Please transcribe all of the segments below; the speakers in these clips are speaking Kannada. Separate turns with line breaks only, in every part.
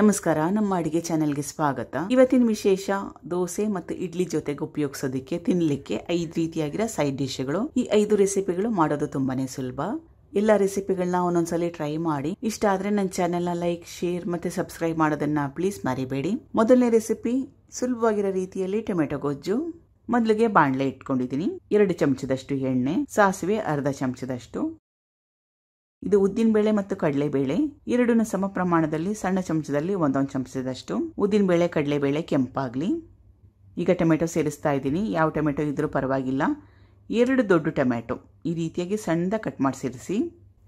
ನಮಸ್ಕಾರ ನಮ್ಮ ಅಡಿಗೆ ಚಾನೆಲ್ಗೆ ಸ್ವಾಗತ ಇವತ್ತಿನ ವಿಶೇಷ ದೋಸೆ ಮತ್ತು ಇಡ್ಲಿ ಜೊತೆಗೆ ಉಪಯೋಗಿಸೋದಕ್ಕೆ ತಿನ್ಲಿಕ್ಕೆ ಐದು ರೀತಿಯಾಗಿರೋ ಸೈಡ್ ಡಿಶ್ಗಳು ಈ ಐದು ರೆಸಿಪಿಗಳು ಮಾಡೋದು ತುಂಬಾನೇ ಸುಲಭ ಎಲ್ಲ ರೆಸಿಪಿಗಳನ್ನ ಒಂದೊಂದ್ಸಲ ಟ್ರೈ ಮಾಡಿ ಇಷ್ಟ ಆದ್ರೆ ನನ್ನ ಚಾನೆಲ್ನ ಲೈಕ್ ಶೇರ್ ಮತ್ತೆ ಸಬ್ಸ್ಕ್ರೈಬ್ ಮಾಡೋದನ್ನ ಪ್ಲೀಸ್ ಮರಿಬೇಡಿ ಮೊದಲನೇ ರೆಸಿಪಿ ಸುಲಭವಾಗಿರೋ ರೀತಿಯಲ್ಲಿ ಟೊಮೆಟೊ ಗೊಜ್ಜು ಮೊದಲಿಗೆ ಬಾಣಲೆ ಇಟ್ಕೊಂಡಿದ್ದೀನಿ ಎರಡು ಚಮಚದಷ್ಟು ಎಣ್ಣೆ ಸಾಸಿವೆ ಅರ್ಧ ಚಮಚದಷ್ಟು ಇದು ಉದ್ದಿನಬೇಳೆ ಮತ್ತು ಕಡಲೆಬೇಳೆ ಎರಡನ್ನು ಸಮ ಪ್ರಮಾಣದಲ್ಲಿ ಸಣ್ಣ ಚಮಚದಲ್ಲಿ ಒಂದೊಂದು ಚಮಚದಷ್ಟು ಉದ್ದಿನಬೇಳೆ ಕಡಲೆಬೇಳೆ ಕೆಂಪಾಗಲಿ ಈಗ ಟೊಮೆಟೊ ಸೇರಿಸ್ತಾ ಇದ್ದೀನಿ ಯಾವ ಟೊಮೆಟೊ ಇದ್ದರೂ ಪರವಾಗಿಲ್ಲ ಎರಡು ದೊಡ್ಡ ಟೊಮೆಟೊ ಈ ರೀತಿಯಾಗಿ ಸಣ್ಣದ ಕಟ್ ಮಾಡಿ ಸೇರಿಸಿ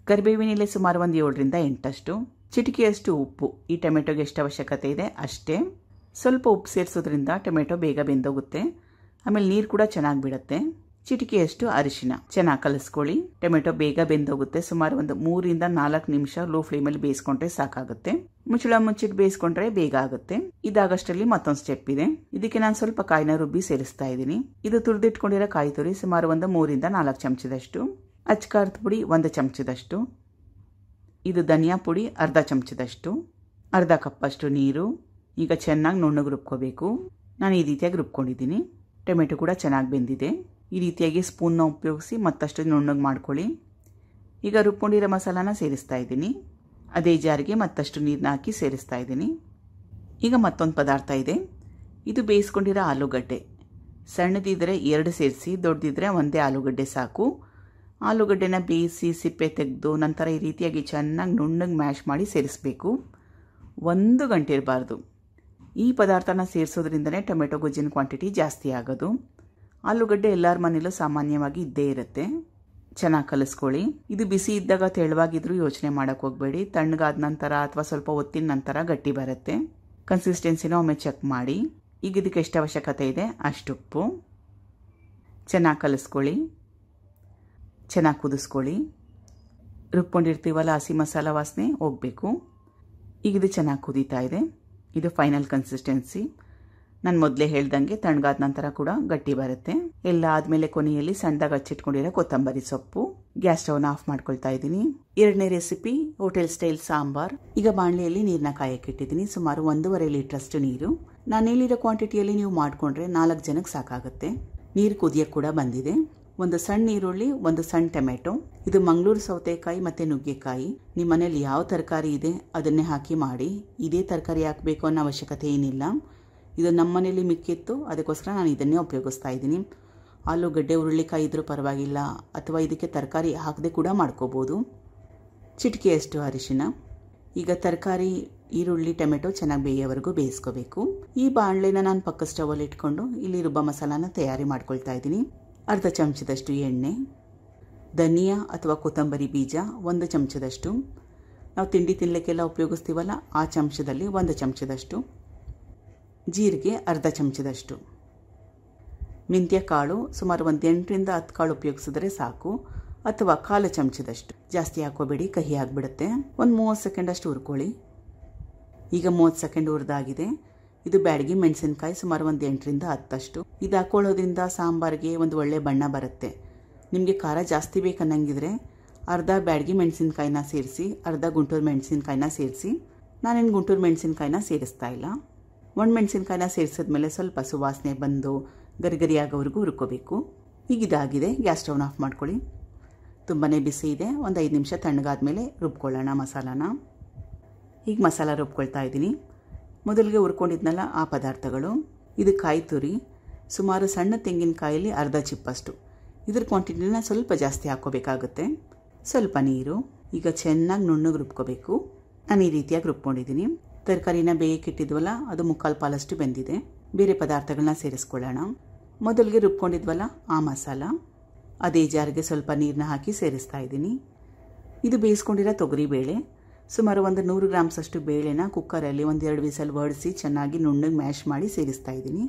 ಕರಿಬೇವಿನೆಲೆ ಸುಮಾರು ಒಂದು ಏಳರಿಂದ ಎಂಟಷ್ಟು ಚಿಟಿಕೆಯಷ್ಟು ಉಪ್ಪು ಈ ಟೊಮೆಟೊಗೆ ಎಷ್ಟು ಅವಶ್ಯಕತೆ ಇದೆ ಅಷ್ಟೇ ಸ್ವಲ್ಪ ಉಪ್ಪು ಸೇರಿಸೋದ್ರಿಂದ ಟೊಮೆಟೊ ಬೇಗ ಬೆಂದೋಗುತ್ತೆ ಆಮೇಲೆ ನೀರು ಕೂಡ ಚೆನ್ನಾಗಿ ಬಿಡುತ್ತೆ ಚಿಟಿಕೆಯಷ್ಟು ಅರಿಶಿನ ಚೆನ್ನಾಗಿ ಕಲಿಸ್ಕೊಳ್ಳಿ ಟೊಮೆಟೊ ಬೇಗ ಬೆಂದೋಗುತ್ತೆ ಸುಮಾರು ಒಂದು ಮೂರಿಂದ ನಾಲ್ಕು ನಿಮಿಷ ಲೋ ಫ್ಲೇಮಲ್ಲಿ ಬೇಯಿಸ್ಕೊಂಡ್ರೆ ಸಾಕಾಗುತ್ತೆ ಮುಚ್ಚಳ ಮುಚ್ಚಿಟ್ಟು ಬೇಯಿಸ್ಕೊಂಡ್ರೆ ಬೇಗ ಆಗುತ್ತೆ ಇದಾಗಷ್ಟರಲ್ಲಿ ಮತ್ತೊಂದು ಸ್ಟೆಪ್ ಇದೆ ಇದಕ್ಕೆ ನಾನು ಸ್ವಲ್ಪ ಕಾಯಿನ ರುಬ್ಬಿ ಸೇರಿಸ್ತಾ ಇದ್ದೀನಿ ಇದು ತುರಿದಿಟ್ಕೊಂಡಿರೋ ಕಾಯಿ ತುರಿ ಸುಮಾರು ಒಂದು ಮೂರಿಂದ ನಾಲ್ಕು ಚಮಚದಷ್ಟು ಅಚ್ಕಾರದ ಪುಡಿ ಒಂದು ಚಮಚದಷ್ಟು ಇದು ಧನಿಯಾ ಪುಡಿ ಅರ್ಧ ಚಮಚದಷ್ಟು ಅರ್ಧ ಕಪ್ಪಷ್ಟು ನೀರು ಈಗ ಚೆನ್ನಾಗಿ ನುಣ್ಣಗೆ ರುಬ್ಕೋಬೇಕು ನಾನು ಈ ರೀತಿಯಾಗಿ ರುಬ್ಕೊಂಡಿದ್ದೀನಿ ಟೊಮೆಟೊ ಕೂಡ ಚೆನ್ನಾಗಿ ಬೆಂದಿದೆ ಈ ರೀತಿಯಾಗಿ ಸ್ಪೂನ್ನ ಉಪಯೋಗಿಸಿ ಮತ್ತಷ್ಟು ನುಣ್ಣಗೆ ಮಾಡ್ಕೊಳ್ಳಿ ಈಗ ರುಬ್ಕೊಂಡಿರೋ ಮಸಾಲಾನ ಸೇರಿಸ್ತಾ ಇದ್ದೀನಿ ಅದೇ ಜಾರಿಗೆ ಮತ್ತಷ್ಟು ನೀರನ್ನ ಹಾಕಿ ಸೇರಿಸ್ತಾ ಇದ್ದೀನಿ ಈಗ ಮತ್ತೊಂದು ಪದಾರ್ಥ ಇದೆ ಇದು ಬೇಯಿಸ್ಕೊಂಡಿರೋ ಆಲೂಗಡ್ಡೆ ಸಣ್ಣದಿದ್ದರೆ ಎರಡು ಸೇರಿಸಿ ದೊಡ್ಡದಿದ್ದರೆ ಒಂದೇ ಆಲೂಗಡ್ಡೆ ಸಾಕು ಆಲೂಗಡ್ಡೆನ ಬೇಯಿಸಿ ಸಿಪ್ಪೆ ತೆಗೆದು ನಂತರ ಈ ರೀತಿಯಾಗಿ ಚೆನ್ನಾಗಿ ನುಣ್ಣಗೆ ಮ್ಯಾಶ್ ಮಾಡಿ ಸೇರಿಸಬೇಕು ಒಂದು ಗಂಟೆ ಇರಬಾರ್ದು ಈ ಪದಾರ್ಥನ ಸೇರಿಸೋದ್ರಿಂದನೇ ಟೊಮೆಟೊ ಗೊಜ್ಜಿನ ಕ್ವಾಂಟಿಟಿ ಜಾಸ್ತಿ ಆಗೋದು ಆಲೂಗಡ್ಡೆ ಎಲ್ಲರ ಮನೇಲೂ ಸಾಮಾನ್ಯವಾಗಿ ಇದ್ದೇ ಇರುತ್ತೆ ಚೆನ್ನಾಗಿ ಕಲಿಸ್ಕೊಳ್ಳಿ ಇದು ಬಿಸಿ ಇದ್ದಾಗ ತೆಳುವಾಗಿದ್ರೂ ಯೋಚನೆ ಮಾಡೋಕೆ ಹೋಗಬೇಡಿ ತಣ್ಣಗಾದ ನಂತರ ಅಥವಾ ಸ್ವಲ್ಪ ಒತ್ತಿನ ನಂತರ ಗಟ್ಟಿ ಬರುತ್ತೆ ಕನ್ಸಿಸ್ಟೆನ್ಸಿನ ಒಮ್ಮೆ ಚೆಕ್ ಮಾಡಿ ಈಗ ಇದಕ್ಕೆ ಎಷ್ಟು ಅವಶ್ಯಕತೆ ಇದೆ ಅಷ್ಟು ಉಪ್ಪು ಚೆನ್ನಾಗಿ ಕಲಿಸ್ಕೊಳ್ಳಿ ಚೆನ್ನಾಗಿ ಕುದಿಸ್ಕೊಳ್ಳಿ ರುಬ್ಕೊಂಡಿರ್ತೀವಲ್ಲ ಹಸಿ ಮಸಾಲ ವಾಸನೆ ಹೋಗಬೇಕು ಈಗ ಇದು ಚೆನ್ನಾಗಿ ಕುದೀತಾ ಇದೆ ಇದು ಫೈನಲ್ ಕನ್ಸಿಸ್ಟೆನ್ಸಿ ನಾನು ಮೊದಲೇ ಹೇಳ್ದಂಗೆ ತಣ್ಣಗಾದ ನಂತರ ಕೂಡ ಗಟ್ಟಿ ಬರುತ್ತೆ ಎಲ್ಲ ಆದಮೇಲೆ ಕೊನೆಯಲ್ಲಿ ಸಣ್ಣದಾಗ ಹಚ್ಚಿಟ್ಕೊಂಡಿರೋ ಕೊತ್ತಂಬರಿ ಸೊಪ್ಪು ಗ್ಯಾಸ್ ಸ್ಟವ್ನ ಆಫ್ ಮಾಡ್ಕೊಳ್ತಾ ಇದ್ದೀನಿ ಎರಡನೇ ರೆಸಿಪಿ ಹೋಟೆಲ್ ಸ್ಟೈಲ್ ಸಾಂಬಾರ್ ಈಗ ಬಾಣಲೆಯಲ್ಲಿ ನೀರನ್ನ ಕಾಯಕ್ಕೆ ಇಟ್ಟಿದ್ದೀನಿ ಸುಮಾರು ಒಂದೂವರೆ ಲೀಟ್ರಷ್ಟು ನೀರು ನಾನು ಹೇಳಿರೋ ಕ್ವಾಂಟಿಟಿಯಲ್ಲಿ ನೀವು ಮಾಡಿಕೊಂಡ್ರೆ ನಾಲ್ಕು ಜನಕ್ಕೆ ಸಾಕಾಗುತ್ತೆ ನೀರು ಕುದಿಯಕ್ಕೆ ಕೂಡ ಬಂದಿದೆ ಒಂದು ಸಣ್ಣ ಈರುಳ್ಳಿ ಒಂದು ಸಣ್ಣ ಟೊಮೆಟೊ ಇದು ಮಂಗಳೂರು ಸೌತೆಕಾಯಿ ಮತ್ತು ನುಗ್ಗೆಕಾಯಿ ನಿಮ್ಮ ಮನೇಲಿ ಯಾವ ತರಕಾರಿ ಇದೆ ಅದನ್ನೇ ಹಾಕಿ ಮಾಡಿ ಇದೇ ತರಕಾರಿ ಹಾಕಬೇಕು ಅನ್ನೋ ಅವಶ್ಯಕತೆ ಏನಿಲ್ಲ ಇದು ನಮ್ಮ ಮನೇಲಿ ಮಿಕ್ಕಿತ್ತು ಅದಕ್ಕೋಸ್ಕರ ನಾನು ಇದನ್ನೇ ಉಪಯೋಗಿಸ್ತಾ ಇದ್ದೀನಿ ಆಲೂಗಡ್ಡೆ ಹುರುಳಿಕಾಯಿ ಇದ್ದರೂ ಪರವಾಗಿಲ್ಲ ಅಥವಾ ಇದಕ್ಕೆ ತರಕಾರಿ ಹಾಕದೆ ಕೂಡ ಮಾಡ್ಕೋಬೋದು ಚಿಟಿಕೆಯಷ್ಟು ಅರಿಶಿನ ಈಗ ತರಕಾರಿ ಈರುಳ್ಳಿ ಟೊಮೆಟೊ ಚೆನ್ನಾಗಿ ಬೇಯೋವರೆಗೂ ಬೇಯಿಸ್ಕೋಬೇಕು ಈ ಬಾಣಲೆನ ನಾನು ಪಕ್ಕ ಸ್ಟವಲ್ಲಿ ಇಟ್ಕೊಂಡು ಇಲ್ಲಿ ರುಬ್ಬ ಮಸಾಲಾನ ತಯಾರಿ ಮಾಡ್ಕೊಳ್ತಾ ಇದ್ದೀನಿ ಅರ್ಧ ಚಮಚದಷ್ಟು ಎಣ್ಣೆ ಧನಿಯಾ ಅಥವಾ ಕೊತ್ತಂಬರಿ ಬೀಜ ಒಂದು ಚಮಚದಷ್ಟು ನಾವು ತಿಂಡಿ ತಿನ್ನಲಿಕ್ಕೆಲ್ಲ ಉಪಯೋಗಿಸ್ತೀವಲ್ಲ ಆ ಚಮಚದಲ್ಲಿ ಒಂದು ಚಮಚದಷ್ಟು ಜೀರಿಗೆ ಅರ್ಧ ಚಮಚದಷ್ಟು ಮೆಂತ್ಯ ಕಾಳು ಸುಮಾರು ಒಂದು ಎಂಟರಿಂದ ಹತ್ತು ಕಾಳು ಉಪಯೋಗಿಸಿದ್ರೆ ಸಾಕು ಅಥವಾ ಕಾಲು ಚಮಚದಷ್ಟು ಜಾಸ್ತಿ ಹಾಕೋಬೇಡಿ ಕಹಿ ಆಗಿಬಿಡುತ್ತೆ ಒಂದು ಮೂವತ್ತು ಸೆಕೆಂಡಷ್ಟು ಹುರ್ಕೊಳ್ಳಿ ಈಗ ಮೂವತ್ತು ಸೆಕೆಂಡ್ ಹುರಿದಾಗಿದೆ ಇದು ಬ್ಯಾಡಗಿ ಮೆಣಸಿನ್ಕಾಯಿ ಸುಮಾರು ಒಂದು ಎಂಟರಿಂದ ಹತ್ತಷ್ಟು ಇದು ಹಾಕೊಳ್ಳೋದ್ರಿಂದ ಸಾಂಬಾರಿಗೆ ಒಂದು ಒಳ್ಳೆ ಬಣ್ಣ ಬರುತ್ತೆ ನಿಮಗೆ ಖಾರ ಜಾಸ್ತಿ ಬೇಕನ್ನಂಗಿದ್ರೆ ಅರ್ಧ ಬ್ಯಾಡಗಿ ಮೆಣಸಿನ್ಕಾಯಿನ ಸೇರಿಸಿ ಅರ್ಧ ಗುಂಟೂರು ಮೆಣಸಿನ್ಕಾಯಿನ ಸೇರಿಸಿ ನಾನೇನು ಗುಂಟೂರು ಮೆಣಸಿನ್ಕಾಯಿನ ಸೇರಿಸ್ತಾ ಇಲ್ಲ ಸೇರಿಸಿದ ಸೇರಿಸಿದ್ಮೇಲೆ ಸ್ವಲ್ಪ ಸುವಾಸನೆ ಬಂದು ಗರಿಗರಿಯಾಗೋವರೆಗೂ ಹುರ್ಕೋಬೇಕು ಇದಾಗಿದೆ ಗ್ಯಾಸ್ ಸ್ಟವ್ ಆಫ್ ಮಾಡ್ಕೊಳ್ಳಿ ತುಂಬಾ ಬಿಸಿ ಇದೆ ಒಂದು ಐದು ನಿಮಿಷ ತಣ್ಣಗಾದ್ಮೇಲೆ ರುಬ್ಕೊಳ್ಳೋಣ ಮಸಾಲಾನ ಈಗ ಮಸಾಲ ರುಬ್ಕೊಳ್ತಾ ಇದ್ದೀನಿ ಮೊದಲಿಗೆ ಹುರ್ಕೊಂಡಿದ್ನಲ್ಲ ಆ ಪದಾರ್ಥಗಳು ಇದು ಕಾಯಿ ತುರಿ ಸುಮಾರು ಸಣ್ಣ ತೆಂಗಿನಕಾಯಲ್ಲಿ ಅರ್ಧ ಚಿಪ್ಪಷ್ಟು ಇದ್ರ ಕ್ವಾಂಟಿಟಿನ ಸ್ವಲ್ಪ ಜಾಸ್ತಿ ಹಾಕ್ಕೋಬೇಕಾಗುತ್ತೆ ಸ್ವಲ್ಪ ನೀರು ಈಗ ಚೆನ್ನಾಗಿ ನುಣ್ಣಗೆ ರುಬ್ಕೋಬೇಕು ನಾನು ಈ ರೀತಿಯಾಗಿ ರುಬ್ಕೊಂಡಿದ್ದೀನಿ ತರಕಾರಿನ ಇಟ್ಟಿದ್ವಲ್ಲ ಅದು ಮುಕ್ಕಾಲು ಪಾಲಷ್ಟು ಬೆಂದಿದೆ ಬೇರೆ ಪದಾರ್ಥಗಳನ್ನ ಸೇರಿಸ್ಕೊಳ್ಳೋಣ ಮೊದಲಿಗೆ ರುಬ್ಕೊಂಡಿದ್ವಲ್ಲ ಆ ಮಸಾಲ ಅದೇ ಜಾರಿಗೆ ಸ್ವಲ್ಪ ನೀರನ್ನ ಹಾಕಿ ಸೇರಿಸ್ತಾ ಇದ್ದೀನಿ ಇದು ಬೇಯಿಸ್ಕೊಂಡಿರೋ ತೊಗರಿ ಬೇಳೆ ಸುಮಾರು ಒಂದು ನೂರು ಗ್ರಾಮ್ಸಷ್ಟು ಬೇಳೆನ ಕುಕ್ಕರಲ್ಲಿ ಒಂದೆರಡು ವಿಸಲ್ ಒಡಿಸಿ ಚೆನ್ನಾಗಿ ನುಣ್ಣಗೆ ಮ್ಯಾಶ್ ಮಾಡಿ ಸೇರಿಸ್ತಾ ಇದ್ದೀನಿ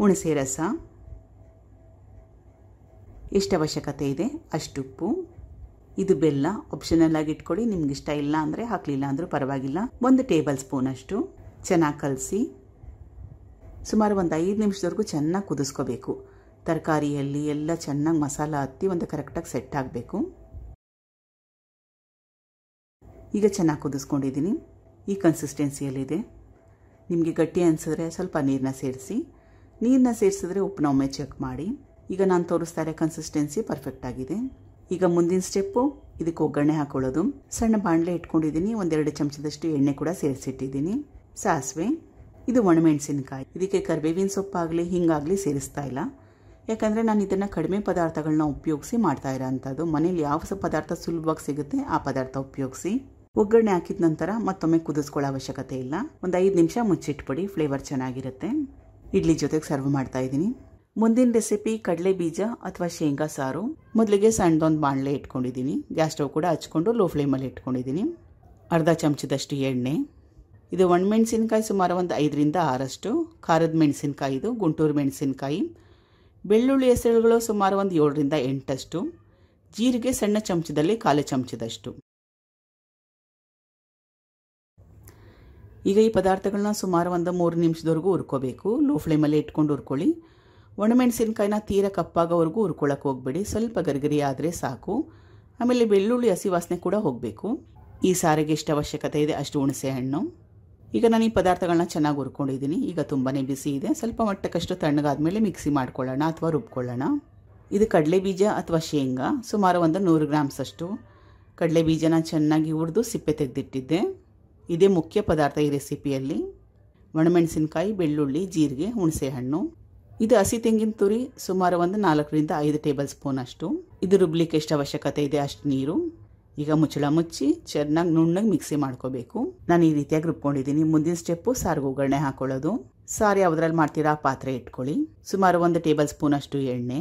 ಹುಣಸೆ ರಸ ಎಷ್ಟು ಅವಶ್ಯಕತೆ ಇದೆ ಅಷ್ಟುಪ್ಪು ಇದು ಬೆಲ್ಲ ಆಪ್ಷನಲ್ ಆಗಿ ಇಟ್ಕೊಳ್ಳಿ ನಿಮ್ಗೆ ಇಷ್ಟ ಇಲ್ಲ ಅಂದರೆ ಹಾಕಲಿಲ್ಲ ಅಂದರೂ ಪರವಾಗಿಲ್ಲ ಒಂದು ಟೇಬಲ್ ಸ್ಪೂನ್ ಅಷ್ಟು ಚೆನ್ನಾಗಿ ಕಲಸಿ ಸುಮಾರು ಒಂದು ಐದು ನಿಮಿಷದವರೆಗೂ ಚೆನ್ನಾಗಿ ಕುದಿಸ್ಕೋಬೇಕು ತರಕಾರಿಯಲ್ಲಿ ಎಲ್ಲ ಚೆನ್ನಾಗಿ ಮಸಾಲ ಹತ್ತಿ ಒಂದು ಕರೆಕ್ಟಾಗಿ ಸೆಟ್ ಆಗಬೇಕು ಈಗ ಚೆನ್ನಾಗಿ ಕುದಿಸ್ಕೊಂಡಿದ್ದೀನಿ ಈ ಕನ್ಸಿಸ್ಟೆನ್ಸಿಯಲ್ಲಿದೆ ನಿಮಗೆ ಗಟ್ಟಿ ಅನಿಸಿದ್ರೆ ಸ್ವಲ್ಪ ನೀರನ್ನ ಸೇರಿಸಿ ನೀರನ್ನ ಸೇರಿಸಿದ್ರೆ ಉಪ್ಪನ್ನ ಒಮ್ಮೆ ಚೆಕ್ ಮಾಡಿ ಈಗ ನಾನು ತೋರಿಸ್ತಾರೆ ಕನ್ಸಿಸ್ಟೆನ್ಸಿ ಪರ್ಫೆಕ್ಟ್ ಆಗಿದೆ ಈಗ ಮುಂದಿನ ಸ್ಟೆಪ್ಪು ಇದಕ್ಕೆ ಒಗ್ಗರಣೆ ಹಾಕೊಳ್ಳೋದು ಸಣ್ಣ ಬಾಣಲೆ ಇಟ್ಕೊಂಡಿದ್ದೀನಿ ಒಂದೆರಡು ಚಮಚದಷ್ಟು ಎಣ್ಣೆ ಕೂಡ ಸೇರಿಸಿಟ್ಟಿದ್ದೀನಿ ಸಾಸಿವೆ ಇದು ಒಣಮೆಣಸಿನಕಾಯಿ ಇದಕ್ಕೆ ಕರಿಬೇವಿನ ಸೊಪ್ಪಾಗಲಿ ಹಿಂಗಾಗಲಿ ಸೇರಿಸ್ತಾ ಇಲ್ಲ ಯಾಕಂದರೆ ನಾನು ಇದನ್ನು ಕಡಿಮೆ ಪದಾರ್ಥಗಳನ್ನ ಉಪಯೋಗಿಸಿ ಮಾಡ್ತಾ ಇರೋಂಥದ್ದು ಮನೇಲಿ ಯಾವ ಪದಾರ್ಥ ಸುಲಭವಾಗಿ ಸಿಗುತ್ತೆ ಆ ಪದಾರ್ಥ ಉಪಯೋಗಿಸಿ ಒಗ್ಗರಣೆ ಹಾಕಿದ ನಂತರ ಮತ್ತೊಮ್ಮೆ ಕುದಿಸ್ಕೊಳ್ಳೋ ಅವಶ್ಯಕತೆ ಇಲ್ಲ ಒಂದು ಐದು ನಿಮಿಷ ಮುಚ್ಚಿಟ್ಬಿಡಿ ಫ್ಲೇವರ್ ಚೆನ್ನಾಗಿರುತ್ತೆ ಇಡ್ಲಿ ಜೊತೆಗೆ ಸರ್ವ್ ಮಾಡ್ತಾ ಇದ್ದೀನಿ ಮುಂದಿನ ರೆಸಿಪಿ ಕಡಲೆ ಬೀಜ ಅಥವಾ ಶೇಂಗಾ ಸಾರು ಮೊದಲಿಗೆ ಸಣ್ಣದೊಂದು ಬಾಣಲೆ ಇಟ್ಕೊಂಡಿದ್ದೀನಿ ಗ್ಯಾಸ್ ಸ್ಟವ್ ಕೂಡ ಹಚ್ಕೊಂಡು ಲೋ ಫ್ಲೇಮಲ್ಲಿ ಇಟ್ಕೊಂಡಿದ್ದೀನಿ ಅರ್ಧ ಚಮಚದಷ್ಟು ಎಣ್ಣೆ ಇದು ಮೆಣಸಿನಕಾಯಿ ಸುಮಾರು ಒಂದು ಐದರಿಂದ ಆರಷ್ಟು ಖಾರದ ಮೆಣಸಿನ್ಕಾಯಿ ಇದು ಗುಂಟೂರು ಮೆಣಸಿನ್ಕಾಯಿ ಬೆಳ್ಳುಳ್ಳಿ ಹೆಸರುಗಳು ಸುಮಾರು ಒಂದು ಏಳರಿಂದ ಎಂಟಷ್ಟು ಜೀರಿಗೆ ಸಣ್ಣ ಚಮಚದಲ್ಲಿ ಕಾಲು ಚಮಚದಷ್ಟು ಈಗ ಈ ಪದಾರ್ಥಗಳನ್ನ ಸುಮಾರು ಒಂದು ಮೂರು ನಿಮಿಷದವರೆಗೂ ಹುರ್ಕೋಬೇಕು ಲೋ ಫ್ಲೇಮಲ್ಲಿ ಇಟ್ಕೊಂಡು ಹುರ್ಕೊಳ್ಳಿ ಒಣಮೆಣಸಿನಕಾಯಿನ ತೀರ ಕಪ್ಪಾಗೋವರೆಗೂ ಹುರ್ಕೊಳ್ಳೋಕೆ ಹೋಗಬೇಡಿ ಸ್ವಲ್ಪ ಗರಿಗರಿ ಆದರೆ ಸಾಕು ಆಮೇಲೆ ಬೆಳ್ಳುಳ್ಳಿ ಹಸಿ ವಾಸನೆ ಕೂಡ ಹೋಗಬೇಕು ಈ ಸಾರಿಗೆ ಎಷ್ಟು ಅವಶ್ಯಕತೆ ಇದೆ ಅಷ್ಟು ಹುಣಸೆ ಹಣ್ಣು ಈಗ ನಾನು ಈ ಪದಾರ್ಥಗಳನ್ನ ಚೆನ್ನಾಗಿ ಹುರ್ಕೊಂಡಿದ್ದೀನಿ ಈಗ ತುಂಬಾ ಬಿಸಿ ಇದೆ ಸ್ವಲ್ಪ ಮಟ್ಟಕ್ಕಷ್ಟು ಮೇಲೆ ಮಿಕ್ಸಿ ಮಾಡ್ಕೊಳ್ಳೋಣ ಅಥವಾ ರುಬ್ಕೊಳ್ಳೋಣ ಇದು ಕಡಲೆ ಬೀಜ ಅಥವಾ ಶೇಂಗಾ ಸುಮಾರು ಒಂದು ನೂರು ಗ್ರಾಮ್ಸ್ ಅಷ್ಟು ಕಡಲೆ ಬೀಜನ ಚೆನ್ನಾಗಿ ಹುರಿದು ಸಿಪ್ಪೆ ತೆಗೆದಿಟ್ಟಿದ್ದೆ ಇದೇ ಮುಖ್ಯ ಪದಾರ್ಥ ಈ ರೆಸಿಪಿಯಲ್ಲಿ ಒಣಮೆಣಸಿನಕಾಯಿ ಬೆಳ್ಳುಳ್ಳಿ ಜೀರಿಗೆ ಹುಣಸೆ ಹಣ್ಣು ಇದು ಹಸಿ ತೆಂಗಿನ ತುರಿ ಸುಮಾರು ಒಂದು ನಾಲ್ಕರಿಂದ ಐದು ಟೇಬಲ್ ಸ್ಪೂನ್ ಅಷ್ಟು ಇದು ರುಬ್ಲಿಕ್ಕೆ ಎಷ್ಟು ಅವಶ್ಯಕತೆ ಇದೆ ಅಷ್ಟು ನೀರು ಈಗ ಮುಚ್ಚಳ ಮುಚ್ಚಿ ಚೆನ್ನಾಗಿ ನುಣ್ಣಗೆ ಮಿಕ್ಸಿ ಮಾಡ್ಕೋಬೇಕು ನಾನು ಈ ರೀತಿಯಾಗಿ ರುಬ್ಕೊಂಡಿದ್ದೀನಿ ಮುಂದಿನ ಸ್ಟೆಪ್ಪು ಸಾರಿಗೆ ಒಗ್ಗರಣೆ ಹಾಕೊಳ್ಳೋದು ಸಾರು ಯಾವುದ್ರಲ್ಲಿ ಮಾಡ್ತೀರಾ ಪಾತ್ರೆ ಇಟ್ಕೊಳ್ಳಿ ಸುಮಾರು ಒಂದು ಟೇಬಲ್ ಸ್ಪೂನ್ ಅಷ್ಟು ಎಣ್ಣೆ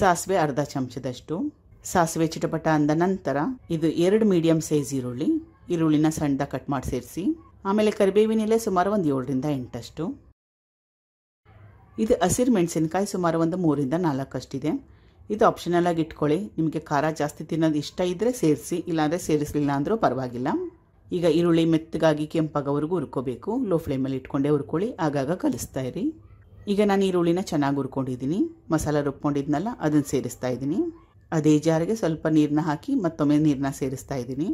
ಸಾಸಿವೆ ಅರ್ಧ ಚಮಚದಷ್ಟು ಸಾಸಿವೆ ಚಿಟಪಟ ಅಂದ ನಂತರ ಇದು ಎರಡು ಮೀಡಿಯಂ ಸೈಜ್ ಈರುಳ್ಳಿ ಈರುಳ್ಳಿನ ಸಣ್ಣದ ಕಟ್ ಮಾಡಿ ಸೇರಿಸಿ ಆಮೇಲೆ ಕರಿಬೇವಿನೆಲೆ ಸುಮಾರು ಒಂದು ಏಳರಿಂದ ಎಂಟಷ್ಟು ಇದು ಹಸಿರು ಮೆಣಸಿನ್ಕಾಯಿ ಸುಮಾರು ಒಂದು ಮೂರಿಂದ ನಾಲ್ಕಷ್ಟಿದೆ ಇದು ಆಪ್ಷನಲ್ ಆಗಿ ಇಟ್ಕೊಳ್ಳಿ ನಿಮಗೆ ಖಾರ ಜಾಸ್ತಿ ತಿನ್ನೋದು ಇಷ್ಟ ಇದ್ದರೆ ಸೇರಿಸಿ ಇಲ್ಲಾಂದರೆ ಸೇರಿಸಲಿಲ್ಲ ಅಂದರೂ ಪರವಾಗಿಲ್ಲ ಈಗ ಈರುಳ್ಳಿ ಮೆತ್ತಗಾಗಿ ಕೆಂಪಾಗೋವರೆಗೂ ಹುರ್ಕೋಬೇಕು ಲೋ ಫ್ಲೇಮಲ್ಲಿ ಇಟ್ಕೊಂಡೇ ಹುರ್ಕೊಳ್ಳಿ ಆಗಾಗ ಕಲಿಸ್ತಾ ಇರಿ ಈಗ ನಾನು ಈರುಳ್ಳಿನ ಚೆನ್ನಾಗಿ ಹುರ್ಕೊಂಡಿದ್ದೀನಿ ಮಸಾಲ ರುಬ್ಕೊಂಡಿದ್ನಲ್ಲ ಅದನ್ನು ಸೇರಿಸ್ತಾ ಇದ್ದೀನಿ ಅದೇ ಜಾರಿಗೆ ಸ್ವಲ್ಪ ನೀರನ್ನ ಹಾಕಿ ಮತ್ತೊಮ್ಮೆ ನೀರನ್ನ ಸೇರಿಸ್ತಾ ಇದ್ದೀನಿ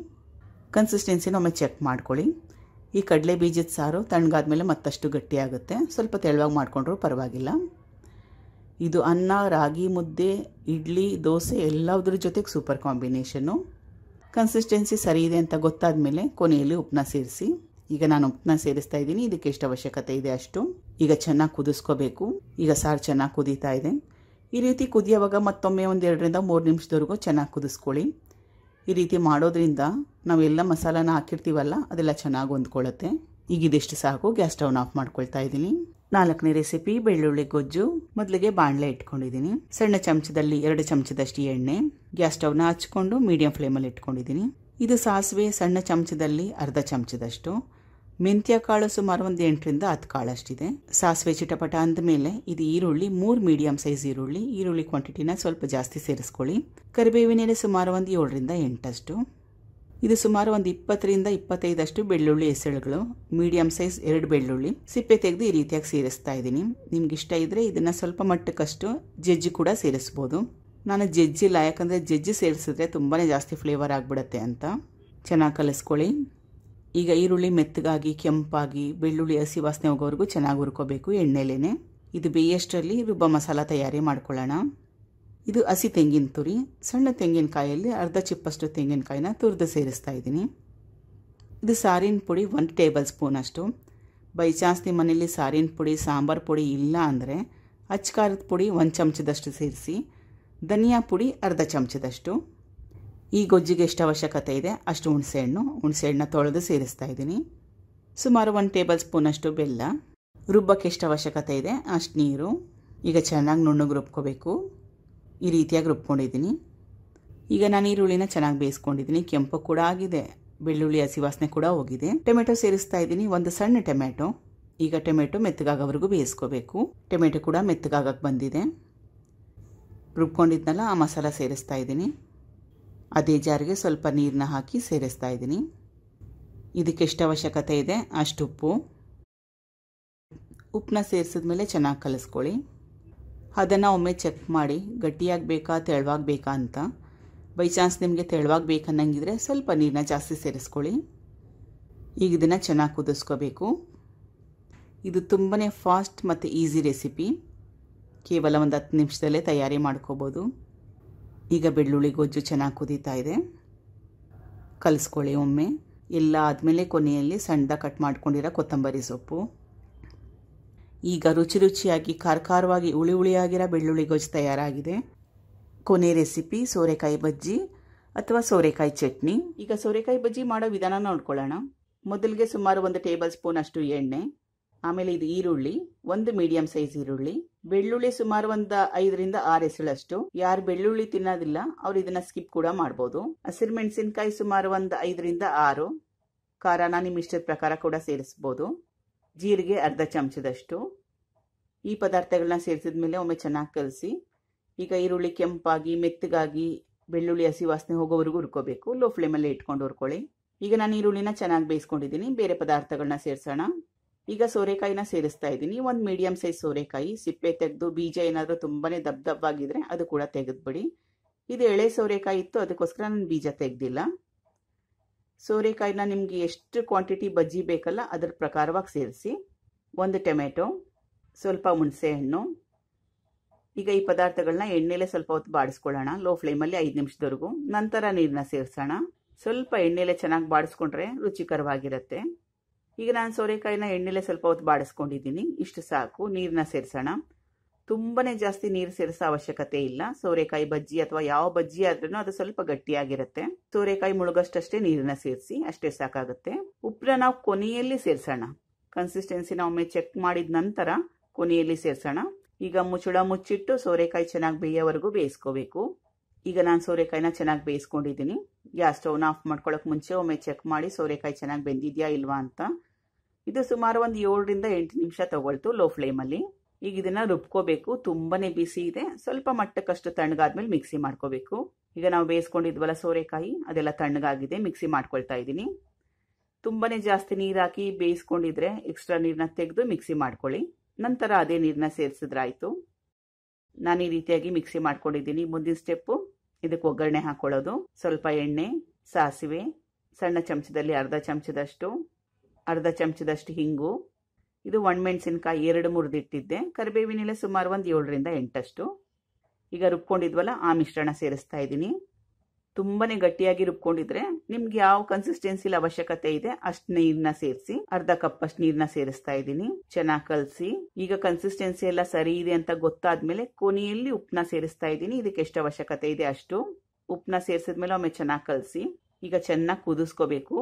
ಕನ್ಸಿಸ್ಟೆನ್ಸಿನ ಒಮ್ಮೆ ಚೆಕ್ ಮಾಡ್ಕೊಳ್ಳಿ ಈ ಕಡಲೆ ಬೀಜದ ಸಾರು ತಣ್ಣಗಾದ್ಮೇಲೆ ಮತ್ತಷ್ಟು ಗಟ್ಟಿಯಾಗುತ್ತೆ ಸ್ವಲ್ಪ ತೆಳುವಾಗಿ ಮಾಡಿಕೊಂಡ್ರೂ ಪರವಾಗಿಲ್ಲ ಇದು ಅನ್ನ ರಾಗಿ ಮುದ್ದೆ ಇಡ್ಲಿ ದೋಸೆ ಎಲ್ಲದ್ರ ಜೊತೆಗೆ ಸೂಪರ್ ಕಾಂಬಿನೇಷನ್ನು ಕನ್ಸಿಸ್ಟೆನ್ಸಿ ಸರಿ ಇದೆ ಅಂತ ಗೊತ್ತಾದ ಮೇಲೆ ಕೊನೆಯಲ್ಲಿ ಉಪ್ಪನ್ನ ಸೇರಿಸಿ ಈಗ ನಾನು ಉಪ್ಪನ್ನ ಸೇರಿಸ್ತಾ ಇದ್ದೀನಿ ಇದಕ್ಕೆ ಎಷ್ಟು ಅವಶ್ಯಕತೆ ಇದೆ ಅಷ್ಟು ಈಗ ಚೆನ್ನಾಗಿ ಕುದಿಸ್ಕೋಬೇಕು ಈಗ ಸಾರು ಚೆನ್ನಾಗಿ ಕುದೀತಾ ಇದೆ ಈ ರೀತಿ ಕುದಿಯೋವಾಗ ಮತ್ತೊಮ್ಮೆ ಒಂದೆರಡರಿಂದ ಮೂರು ನಿಮಿಷದವರೆಗೂ ಚೆನ್ನಾಗಿ ಕುದಿಸ್ಕೊಳ್ಳಿ ಈ ರೀತಿ ಮಾಡೋದ್ರಿಂದ ನಾವೆಲ್ಲ ಮಸಾಲಾನ ಹಾಕಿರ್ತೀವಲ್ಲ ಅದೆಲ್ಲ ಚೆನ್ನಾಗಿ ಹೊಂದ್ಕೊಳ್ಳುತ್ತೆ ಈಗ ಇದೆಷ್ಟು ಸಾಕು ಗ್ಯಾಸ್ ಸ್ಟವ್ನ ಆಫ್ ಮಾಡ್ಕೊಳ್ತಾ ಇದ್ದೀನಿ ನಾಲ್ಕನೇ ರೆಸಿಪಿ ಬೆಳ್ಳುಳ್ಳಿ ಗೊಜ್ಜು ಮೊದಲಿಗೆ ಬಾಣಲೆ ಇಟ್ಕೊಂಡಿದ್ದೀನಿ ಸಣ್ಣ ಚಮಚದಲ್ಲಿ ಎರಡು ಚಮಚದಷ್ಟು ಎಣ್ಣೆ ಗ್ಯಾಸ್ ಸ್ಟವ್ನ ಹಚ್ಕೊಂಡು ಮೀಡಿಯಂ ಫ್ಲೇಮಲ್ಲಿ ಇಟ್ಕೊಂಡಿದ್ದೀನಿ ಇದು ಸಾಸಿವೆ ಸಣ್ಣ ಚಮಚದಲ್ಲಿ ಅರ್ಧ ಚಮಚದಷ್ಟು ಮೆಂತ್ಯ ಕಾಳು ಸುಮಾರು ಒಂದು ಎಂಟರಿಂದ ಹತ್ತು ಕಾಳಷ್ಟಿದೆ ಸಾಸಿವೆ ಚಿಟಪಟ ಅಂದಮೇಲೆ ಇದು ಈರುಳ್ಳಿ ಮೂರು ಮೀಡಿಯಂ ಸೈಜ್ ಈರುಳ್ಳಿ ಈರುಳ್ಳಿ ಕ್ವಾಂಟಿಟಿನ ಸ್ವಲ್ಪ ಜಾಸ್ತಿ ಸೇರಿಸ್ಕೊಳ್ಳಿ ಕರಿಬೇವಿನೆಲೆ ಸುಮಾರು ಒಂದು ಏಳರಿಂದ ಎಂಟಷ್ಟು ಇದು ಸುಮಾರು ಒಂದು ಇಪ್ಪತ್ತರಿಂದ ಇಪ್ಪತ್ತೈದಷ್ಟು ಬೆಳ್ಳುಳ್ಳಿ ಎಸಳುಗಳು ಮೀಡಿಯಂ ಸೈಜ್ ಎರಡು ಬೆಳ್ಳುಳ್ಳಿ ಸಿಪ್ಪೆ ತೆಗೆದು ಈ ರೀತಿಯಾಗಿ ಸೇರಿಸ್ತಾ ಇದ್ದೀನಿ ನಿಮ್ಗೆ ಇಷ್ಟ ಇದ್ದರೆ ಇದನ್ನು ಸ್ವಲ್ಪ ಮಟ್ಟಕ್ಕಷ್ಟು ಜಜ್ಜಿ ಕೂಡ ಸೇರಿಸ್ಬೋದು ನಾನು ಜಜ್ಜಿಲ್ಲ ಯಾಕಂದರೆ ಜಜ್ಜಿ ಸೇರಿಸಿದ್ರೆ ತುಂಬಾ ಜಾಸ್ತಿ ಫ್ಲೇವರ್ ಆಗಿಬಿಡುತ್ತೆ ಅಂತ ಚೆನ್ನಾಗಿ ಕಲಿಸ್ಕೊಳ್ಳಿ ಈಗ ಈರುಳ್ಳಿ ಮೆತ್ತಗಾಗಿ ಕೆಂಪಾಗಿ ಬೆಳ್ಳುಳ್ಳಿ ಹಸಿ ವಾಸನೆ ಹೋಗೋವರೆಗೂ ಚೆನ್ನಾಗಿ ಹುರ್ಕೋಬೇಕು ಎಣ್ಣೆಲೇನೆ ಇದು ಬೇಯಷ್ಟರಲ್ಲಿ ರುಬ್ಬ ಮಸಾಲ ತಯಾರಿ ಮಾಡ್ಕೊಳ್ಳೋಣ ಇದು ಹಸಿ ತೆಂಗಿನ ತುರಿ ಸಣ್ಣ ತೆಂಗಿನಕಾಯಲ್ಲಿ ಅರ್ಧ ಚಿಪ್ಪಷ್ಟು ತೆಂಗಿನಕಾಯಿನ ತುರಿದು ಸೇರಿಸ್ತಾ ಇದ್ದೀನಿ ಇದು ಸಾರಿನ ಪುಡಿ ಒಂದು ಟೇಬಲ್ ಸ್ಪೂನ್ ಅಷ್ಟು ಬೈ ಚಾನ್ಸ್ ನಿಮ್ಮ ಮನೇಲಿ ಸಾರಿನ ಪುಡಿ ಸಾಂಬಾರು ಪುಡಿ ಇಲ್ಲ ಅಂದರೆ ಖಾರದ ಪುಡಿ ಒಂದು ಚಮಚದಷ್ಟು ಸೇರಿಸಿ ಧನಿಯಾ ಪುಡಿ ಅರ್ಧ ಚಮಚದಷ್ಟು ಈ ಗೊಜ್ಜಿಗೆ ಎಷ್ಟು ಅವಶ್ಯಕತೆ ಇದೆ ಅಷ್ಟು ಹುಣಸೆಹಣ್ಣು ಹುಣಸೆಹಣ್ಣನ್ನ ತೊಳೆದು ಸೇರಿಸ್ತಾ ಇದ್ದೀನಿ ಸುಮಾರು ಒಂದು ಟೇಬಲ್ ಸ್ಪೂನಷ್ಟು ಬೆಲ್ಲ ರುಬ್ಬಕ್ಕೆ ಎಷ್ಟು ಅವಶ್ಯಕತೆ ಇದೆ ಅಷ್ಟು ನೀರು ಈಗ ಚೆನ್ನಾಗಿ ನುಣ್ಣಗೆ ರುಬ್ಕೋಬೇಕು ಈ ರೀತಿಯಾಗಿ ರುಬ್ಕೊಂಡಿದ್ದೀನಿ ಈಗ ನಾನು ಈರುಳ್ಳಿನ ಚೆನ್ನಾಗಿ ಬೇಯಿಸ್ಕೊಂಡಿದ್ದೀನಿ ಕೆಂಪು ಕೂಡ ಆಗಿದೆ ಬೆಳ್ಳುಳ್ಳಿ ಹಸಿವಾಸನೆ ಕೂಡ ಹೋಗಿದೆ ಟೊಮೆಟೊ ಸೇರಿಸ್ತಾ ಇದ್ದೀನಿ ಒಂದು ಸಣ್ಣ ಟೊಮೆಟೊ ಈಗ ಟೊಮೆಟೊ ಮೆತ್ತಗಾಗೋವರೆಗೂ ಬೇಯಿಸ್ಕೋಬೇಕು ಟೊಮೆಟೊ ಕೂಡ ಮೆತ್ತಗಾಗಕ್ಕೆ ಬಂದಿದೆ ರುಬ್ಕೊಂಡಿದ್ನಲ್ಲ ಆ ಮಸಾಲ ಸೇರಿಸ್ತಾ ಇದ್ದೀನಿ ಅದೇ ಜಾರಿಗೆ ಸ್ವಲ್ಪ ನೀರನ್ನ ಹಾಕಿ ಸೇರಿಸ್ತಾ ಇದ್ದೀನಿ ಇದಕ್ಕೆ ಎಷ್ಟು ಅವಶ್ಯಕತೆ ಇದೆ ಅಷ್ಟು ಉಪ್ಪು ಉಪ್ಪನ್ನ ಸೇರಿಸಿದ ಮೇಲೆ ಚೆನ್ನಾಗಿ ಕಲಿಸ್ಕೊಳ್ಳಿ ಅದನ್ನು ಒಮ್ಮೆ ಚೆಕ್ ಮಾಡಿ ಗಟ್ಟಿಯಾಗಿ ಬೇಕಾ ತೆಳುವಾಗಿ ಬೇಕಾ ಅಂತ ಬೈ ಚಾನ್ಸ್ ನಿಮಗೆ ತೆಳುವಾಗಿ ಬೇಕನ್ನಂಗಿದ್ರೆ ಸ್ವಲ್ಪ ನೀರನ್ನ ಜಾಸ್ತಿ ಸೇರಿಸ್ಕೊಳ್ಳಿ ಈಗ ಇದನ್ನು ಚೆನ್ನಾಗಿ ಕುದಿಸ್ಕೋಬೇಕು ಇದು ತುಂಬಾ ಫಾಸ್ಟ್ ಮತ್ತು ಈಸಿ ರೆಸಿಪಿ ಕೇವಲ ಒಂದು ಹತ್ತು ನಿಮಿಷದಲ್ಲೇ ತಯಾರಿ ಮಾಡ್ಕೋಬೋದು ಈಗ ಬೆಳ್ಳುಳ್ಳಿ ಗೊಜ್ಜು ಚೆನ್ನಾಗಿ ಕುದೀತಾ ಇದೆ ಕಲಿಸ್ಕೊಳ್ಳಿ ಒಮ್ಮೆ ಎಲ್ಲ ಆದಮೇಲೆ ಕೊನೆಯಲ್ಲಿ ಸಣ್ಣದ ಕಟ್ ಮಾಡ್ಕೊಂಡಿರೋ ಕೊತ್ತಂಬರಿ ಸೊಪ್ಪು ಈಗ ರುಚಿ ರುಚಿಯಾಗಿ ಖಾರ ಖಾರವಾಗಿ ಹುಳಿ ಹುಳಿಯಾಗಿರೋ ಬೆಳ್ಳುಳ್ಳಿ ಗೊಜ್ಜು ತಯಾರಾಗಿದೆ ಕೊನೆ ರೆಸಿಪಿ ಸೋರೆಕಾಯಿ ಬಜ್ಜಿ ಅಥವಾ ಸೋರೆಕಾಯಿ ಚಟ್ನಿ ಈಗ ಸೋರೆಕಾಯಿ ಬಜ್ಜಿ ಮಾಡೋ ವಿಧಾನ ನೋಡ್ಕೊಳ್ಳೋಣ ಮೊದಲಿಗೆ ಸುಮಾರು ಒಂದು ಟೇಬಲ್ ಸ್ಪೂನ್ ಅಷ್ಟು ಎಣ್ಣೆ ಆಮೇಲೆ ಇದು ಈರುಳ್ಳಿ ಒಂದು ಮೀಡಿಯಂ ಸೈಜ್ ಈರುಳ್ಳಿ ಬೆಳ್ಳುಳ್ಳಿ ಸುಮಾರು ಒಂದ ಐದರಿಂದ ಆರು ಎಸಳಷ್ಟು ಯಾರು ಬೆಳ್ಳುಳ್ಳಿ ತಿನ್ನೋದಿಲ್ಲ ಅವ್ರು ಇದನ್ನ ಸ್ಕಿಪ್ ಕೂಡ ಮಾಡಬಹುದು ಹಸಿರು ಮೆಣಸಿನಕಾಯಿ ಸುಮಾರು ಒಂದು ಐದರಿಂದ ಆರು ಖಾರನ ನಿಮ್ಮ ಇಷ್ಟದ ಪ್ರಕಾರ ಕೂಡ ಸೇರಿಸಬಹುದು ಜೀರಿಗೆ ಅರ್ಧ ಚಮಚದಷ್ಟು ಈ ಪದಾರ್ಥಗಳನ್ನ ಸೇರಿಸಿದ ಮೇಲೆ ಒಮ್ಮೆ ಚೆನ್ನಾಗಿ ಕಲಸಿ ಈಗ ಈರುಳ್ಳಿ ಕೆಂಪಾಗಿ ಮೆತ್ತಗಾಗಿ ಬೆಳ್ಳುಳ್ಳಿ ಹಸಿ ವಾಸನೆ ಹೋಗೋವರೆಗೂ ಹುರ್ಕೋಬೇಕು ಲೋ ಫ್ಲೇಮಲ್ಲಿ ಇಟ್ಕೊಂಡು ಹುರ್ಕೊಳ್ಳಿ ಈಗ ನಾನು ಈರುಳ್ಳಿನ ಚೆನ್ನಾಗಿ ಬೇಯಿಸ್ಕೊಂಡಿದ್ದೀನಿ ಬೇರೆ ಪದಾರ್ಥಗಳನ್ನ ಸೇರಿಸೋಣ ಈಗ ಸೋರೆಕಾಯಿನ ಸೇರಿಸ್ತಾ ಇದ್ದೀನಿ ಒಂದು ಮೀಡಿಯಮ್ ಸೈಜ್ ಸೋರೆಕಾಯಿ ಸಿಪ್ಪೆ ತೆಗೆದು ಬೀಜ ಏನಾದರೂ ತುಂಬಾ ದಬ್ ದಬ್ಬಾಗಿದ್ರೆ ಅದು ಕೂಡ ತೆಗೆದ್ಬಿಡಿ ಇದು ಎಳೆ ಸೋರೆಕಾಯಿ ಇತ್ತು ಅದಕ್ಕೋಸ್ಕರ ನಾನು ಬೀಜ ತೆಗೆದಿಲ್ಲ ಸೋರೆಕಾಯಿನ ನಿಮಗೆ ಎಷ್ಟು ಕ್ವಾಂಟಿಟಿ ಬಜ್ಜಿ ಬೇಕಲ್ಲ ಅದರ ಪ್ರಕಾರವಾಗಿ ಸೇರಿಸಿ ಒಂದು ಟೊಮೆಟೊ ಸ್ವಲ್ಪ ಹಣ್ಣು ಈಗ ಈ ಪದಾರ್ಥಗಳನ್ನ ಎಣ್ಣೆಲೆ ಸ್ವಲ್ಪ ಹೊತ್ತು ಬಾಡಿಸ್ಕೊಳ್ಳೋಣ ಲೋ ಫ್ಲೇಮಲ್ಲಿ ಐದು ನಿಮಿಷದವರೆಗೂ ನಂತರ ನೀರನ್ನ ಸೇರಿಸೋಣ ಸ್ವಲ್ಪ ಎಣ್ಣೆಲೆ ಚೆನ್ನಾಗಿ ಬಾಡಿಸ್ಕೊಂಡ್ರೆ ರುಚಿಕರವಾಗಿರುತ್ತೆ ಈಗ ನಾನು ಸೋರೆಕಾಯಿನ ಎಣ್ಣೆಲೆ ಸ್ವಲ್ಪ ಹೊತ್ತು ಬಾಡಿಸ್ಕೊಂಡಿದ್ದೀನಿ ಇಷ್ಟು ಸಾಕು ನೀರನ್ನ ಸೇರಿಸೋಣ ತುಂಬನೇ ಜಾಸ್ತಿ ನೀರು ಸೇರಿಸೋ ಅವಶ್ಯಕತೆ ಇಲ್ಲ ಸೋರೆಕಾಯಿ ಬಜ್ಜಿ ಅಥವಾ ಯಾವ ಬಜ್ಜಿ ಆದ್ರೂ ಅದು ಸ್ವಲ್ಪ ಗಟ್ಟಿಯಾಗಿರುತ್ತೆ ಸೋರೆಕಾಯಿ ಮುಳುಗಷ್ಟಷ್ಟೇ ನೀರನ್ನ ಸೇರಿಸಿ ಅಷ್ಟೇ ಸಾಕಾಗುತ್ತೆ ಉಪ್ಪನ್ನ ನಾವು ಕೊನೆಯಲ್ಲಿ ಸೇರಿಸೋಣ ಕನ್ಸಿಸ್ಟೆನ್ಸಿನ ಒಮ್ಮೆ ಚೆಕ್ ಮಾಡಿದ ನಂತರ ಕೊನೆಯಲ್ಲಿ ಸೇರಿಸೋಣ ಈಗ ಮುಚ್ಚಳ ಮುಚ್ಚಿಟ್ಟು ಸೋರೆಕಾಯಿ ಚೆನ್ನಾಗಿ ಬೇಯೋವರೆಗೂ ಬೇಯಿಸ್ಕೋಬೇಕು ಈಗ ನಾನು ಸೋರೆಕಾಯಿನ ಚೆನ್ನಾಗಿ ಬೇಯಿಸ್ಕೊಂಡಿದ್ದೀನಿ ಗ್ಯಾಸ್ ಸ್ಟೌವ್ನ ಆಫ್ ಮಾಡ್ಕೊಳ್ಳೋಕೆ ಮುಂಚೆ ಒಮ್ಮೆ ಚೆಕ್ ಮಾಡಿ ಸೋರೆಕಾಯಿ ಚೆನ್ನಾಗಿ ಬೆಂದಿದೆಯಾ ಇಲ್ವಾ ಅಂತ ಇದು ಸುಮಾರು ಒಂದು ಏಳರಿಂದ ಎಂಟು ನಿಮಿಷ ತಗೊಳ್ತು ಲೋ ಫ್ಲೇಮಲ್ಲಿ ಈಗ ಇದನ್ನು ರುಬ್ಕೋಬೇಕು ತುಂಬನೇ ಬಿಸಿ ಇದೆ ಸ್ವಲ್ಪ ಮಟ್ಟಕ್ಕಷ್ಟು ತಣ್ಣಗಾದ್ಮೇಲೆ ಮಿಕ್ಸಿ ಮಾಡ್ಕೋಬೇಕು ಈಗ ನಾವು ಬೇಯಿಸ್ಕೊಂಡಿದ್ವಲ್ಲ ಸೋರೆಕಾಯಿ ಅದೆಲ್ಲ ತಣ್ಣಗಾಗಿದೆ ಮಿಕ್ಸಿ ಮಾಡ್ಕೊಳ್ತಾ ಇದ್ದೀನಿ ತುಂಬನೇ ಜಾಸ್ತಿ ನೀರು ಹಾಕಿ ಬೇಯಿಸ್ಕೊಂಡಿದ್ರೆ ಎಕ್ಸ್ಟ್ರಾ ನೀರನ್ನ ತೆಗೆದು ಮಿಕ್ಸಿ ಮಾಡ್ಕೊಳ್ಳಿ ನಂತರ ಅದೇ ನೀರನ್ನ ಸೇರಿಸಿದ್ರಾಯಿತು ನಾನು ಈ ರೀತಿಯಾಗಿ ಮಿಕ್ಸಿ ಮಾಡ್ಕೊಂಡಿದ್ದೀನಿ ಮುಂದಿನ ಸ್ಟೆಪ್ಪು ಇದಕ್ಕೆ ಒಗ್ಗರಣೆ ಹಾಕೊಳ್ಳೋದು ಸ್ವಲ್ಪ ಎಣ್ಣೆ ಸಾಸಿವೆ ಸಣ್ಣ ಚಮಚದಲ್ಲಿ ಅರ್ಧ ಚಮಚದಷ್ಟು ಅರ್ಧ ಚಮಚದಷ್ಟು ಹಿಂಗು ಇದು ಒಣಮೆಣಸಿನ್ಕಾಯಿ ಎರಡು ಮುರಿದಿಟ್ಟಿದ್ದೆ ಕರಿಬೇವಿನೆಲೆ ಸುಮಾರು ಒಂದು ಏಳರಿಂದ ಎಂಟಷ್ಟು ಈಗ ರುಬ್ಕೊಂಡಿದ್ವಲ್ಲ ಆ ಮಿಶ್ರಣ ಸೇರಿಸ್ತಾ ಇದ್ದೀನಿ ತುಂಬಾನೇ ಗಟ್ಟಿಯಾಗಿ ರುಬ್ಕೊಂಡಿದ್ರೆ ನಿಮ್ಗೆ ಯಾವ ಕನ್ಸಿಸ್ಟೆನ್ಸಿಲಿ ಅವಶ್ಯಕತೆ ಇದೆ ಅಷ್ಟ್ ನೀರ್ನ ಸೇರಿಸಿ ಅರ್ಧ ಕಪ್ ಅಷ್ಟು ನೀರ್ನ ಸೇರಿಸ್ತಾ ಇದ್ದೀನಿ ಚೆನ್ನಾಗಿ ಕಲಸಿ ಈಗ ಕನ್ಸಿಸ್ಟೆನ್ಸಿ ಎಲ್ಲ ಸರಿ ಇದೆ ಅಂತ ಗೊತ್ತಾದ್ಮೇಲೆ ಕೊನೆಯಲ್ಲಿ ಉಪ್ಪನ್ನ ಸೇರಿಸ್ತಾ ಇದ್ದೀನಿ ಇದಕ್ಕೆ ಎಷ್ಟು ಅವಶ್ಯಕತೆ ಇದೆ ಅಷ್ಟು ಉಪ್ಪನ್ನ ಸೇರಿಸಿದ್ಮೇಲೆ ಒಮ್ಮೆ ಚೆನ್ನಾಗಿ ಕಲಸಿ ಈಗ ಚೆನ್ನಾಗಿ ಕುದಿಸ್ಕೋಬೇಕು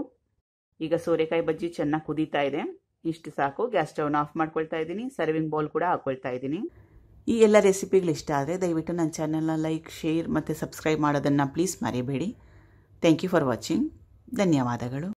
ಈಗ ಸೋರೆಕಾಯಿ ಬಜ್ಜಿ ಚೆನ್ನಾಗಿ ಕುದೀತಾ ಇದೆ ಇಷ್ಟು ಸಾಕು ಗ್ಯಾಸ್ ಸ್ಟವ್ನ ಆಫ್ ಮಾಡ್ಕೊಳ್ತಾ ಇದ್ದೀನಿ ಸರ್ವಿಂಗ್ ಬೌಲ್ ಕೂಡ ಹಾಕೊಳ್ತಾ ಇದ್ದೀನಿ ಈ ಎಲ್ಲ ರೆಸಿಪಿಗಳು ಇಷ್ಟ ಆದರೆ ದಯವಿಟ್ಟು ನನ್ನ ಚಾನಲ್ನ ಲೈಕ್ ಶೇರ್ ಮತ್ತು ಸಬ್ಸ್ಕ್ರೈಬ್ ಮಾಡೋದನ್ನು ಪ್ಲೀಸ್ ಮರಿಬೇಡಿ ಥ್ಯಾಂಕ್ ಯು ಫಾರ್ ವಾಚಿಂಗ್ ಧನ್ಯವಾದಗಳು